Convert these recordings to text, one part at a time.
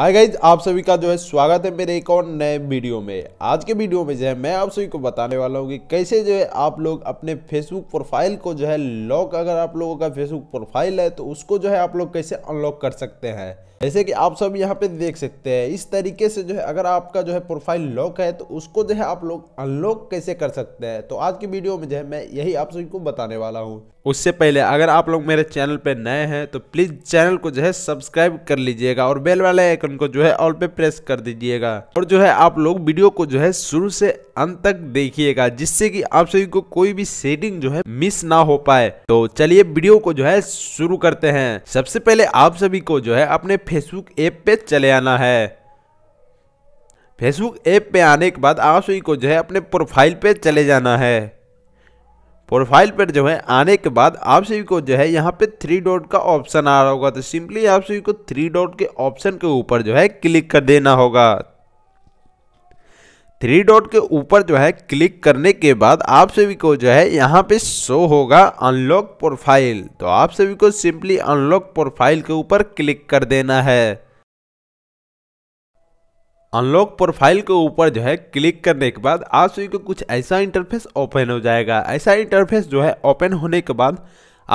hi guys आप सभी का जो है स्वागत है मेरे एक और नए वीडियो में आज के वीडियो में जो है मैं आप सभी को बताने वाला हूँ कि कैसे जो है आप लोग अपने फेसबुक प्रोफाइल को जो है लॉक अगर आप लोगों का फेसबुक प्रोफाइल है तो उसको जो है आप लोग कैसे अनलॉक कर सकते हैं जैसे कि आप सब यहाँ पे देख सकते हैं इस तरीके से जो है अगर आपका जो है प्रोफाइल लॉक है तो उसको जो है आप लोग अनलॉक कैसे कर सकते हैं तो आज की वीडियो में जो है मैं यही आप सभी को बताने वाला हूँ उससे पहले अगर आप लोग मेरे चैनल पे नए हैं तो प्लीज़ चैनल को जो है सब्सक्राइब कर लीजिएगा और बेल वाला आइकन आइकन को जो है ऑल पे प्रेस कर दीजिएगा और जो है आप लोग वीडियो को जो है शुरू से अंत तक देखिएगा जिससे कि आप सभी को कोई भी सेटिंग जो है मिस ना हो पाए तो चलिए वीडियो को जो है शुरू करते हैं सबसे पहले आप सभी को जो है अपने फेसबुक ऐप पे चले आना है फेसबुक ऐप पे आने के बाद आप सभी को जो है अपने प्रोफाइल पे चले जाना है प्रोफाइल पर जो है आने के बाद आप सभी को जो है यहाँ पे थ्री डॉट का ऑप्शन आ रहा होगा तो सिंपली आप सभी को थ्री डॉट के ऑप्शन के ऊपर जो है क्लिक कर देना होगा थ्री डॉट के ऊपर जो है क्लिक करने के बाद आप सभी को जो है यहाँ पे शो होगा अनलॉक प्रोफाइल तो आप सभी को सिंपली अनलॉक प्रोफाइल के ऊपर क्लिक कर देना है अनलॉक प्रोफाइल के ऊपर जो है क्लिक करने के बाद आप सभी को कुछ ऐसा इंटरफेस ओपन हो जाएगा ऐसा इंटरफेस जो है ओपन होने के बाद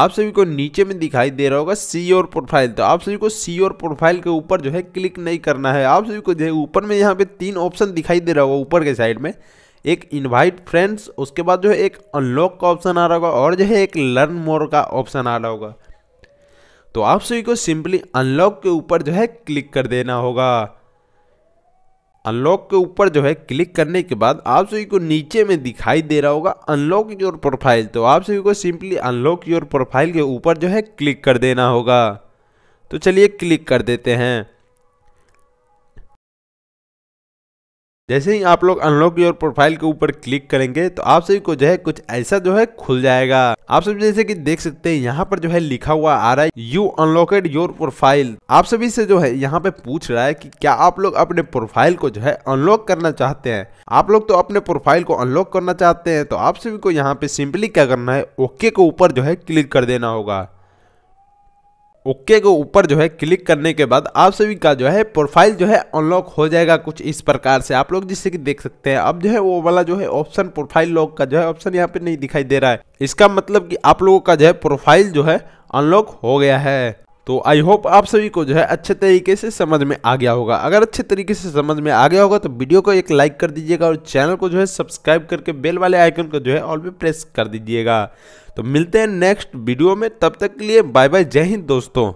आप सभी को नीचे में दिखाई दे रहा होगा सी और प्रोफाइल तो आप सभी को सी और प्रोफाइल के ऊपर जो है क्लिक नहीं करना है आप सभी को जो है ऊपर में यहाँ पे तीन ऑप्शन दिखाई दे रहा होगा ऊपर के साइड में एक इनवाइट फ्रेंड्स उसके बाद जो है एक अनलॉक का ऑप्शन आ रहा होगा और जो है एक लर्न मोर का ऑप्शन आ रहा होगा तो आप सभी को सिंपली अनलॉक के ऊपर जो है क्लिक कर देना होगा अनलॉक के ऊपर जो है क्लिक करने के बाद आप सभी को नीचे में दिखाई दे रहा होगा अनलॉक योर प्रोफाइल तो आप सभी को सिंपली अनलॉक योर प्रोफाइल के ऊपर जो है क्लिक कर देना होगा तो चलिए क्लिक कर देते हैं जैसे ही आप लोग अनलॉक योर प्रोफाइल के ऊपर क्लिक करेंगे तो आप सभी को जो है कुछ ऐसा जो है खुल जाएगा आप सभी जैसे कि देख सकते हैं यहाँ पर जो है लिखा हुआ आ रहा है यू अनलॉकेड योर प्रोफाइल आप सभी से जो है यहाँ पे पूछ रहा है कि क्या आप लोग अपने प्रोफाइल को जो है अनलॉक करना चाहते हैं आप लोग तो अपने प्रोफाइल को अनलॉक करना चाहते हैं तो आप सभी को यहाँ पे सिंपली क्या करना है ओके के ऊपर जो है क्लिक कर देना होगा ओके को ऊपर जो है क्लिक करने के बाद आप सभी का जो है प्रोफाइल जो है अनलॉक हो जाएगा कुछ इस प्रकार से आप लोग जिससे कि देख सकते हैं अब जो है वो वाला जो है ऑप्शन प्रोफाइल लॉक का जो है ऑप्शन यहाँ पे नहीं दिखाई दे रहा है इसका मतलब कि आप लोगों का जो है प्रोफाइल जो है अनलॉक हो गया है तो आई होप आप सभी को जो है अच्छे तरीके से समझ में आ गया होगा अगर अच्छे तरीके से समझ में आ गया होगा तो वीडियो को एक लाइक कर दीजिएगा और चैनल को जो है सब्सक्राइब करके बेल वाले आइकन को जो है ऑल भी प्रेस कर दीजिएगा तो मिलते हैं नेक्स्ट वीडियो में तब तक के लिए बाय बाय जय हिंद दोस्तों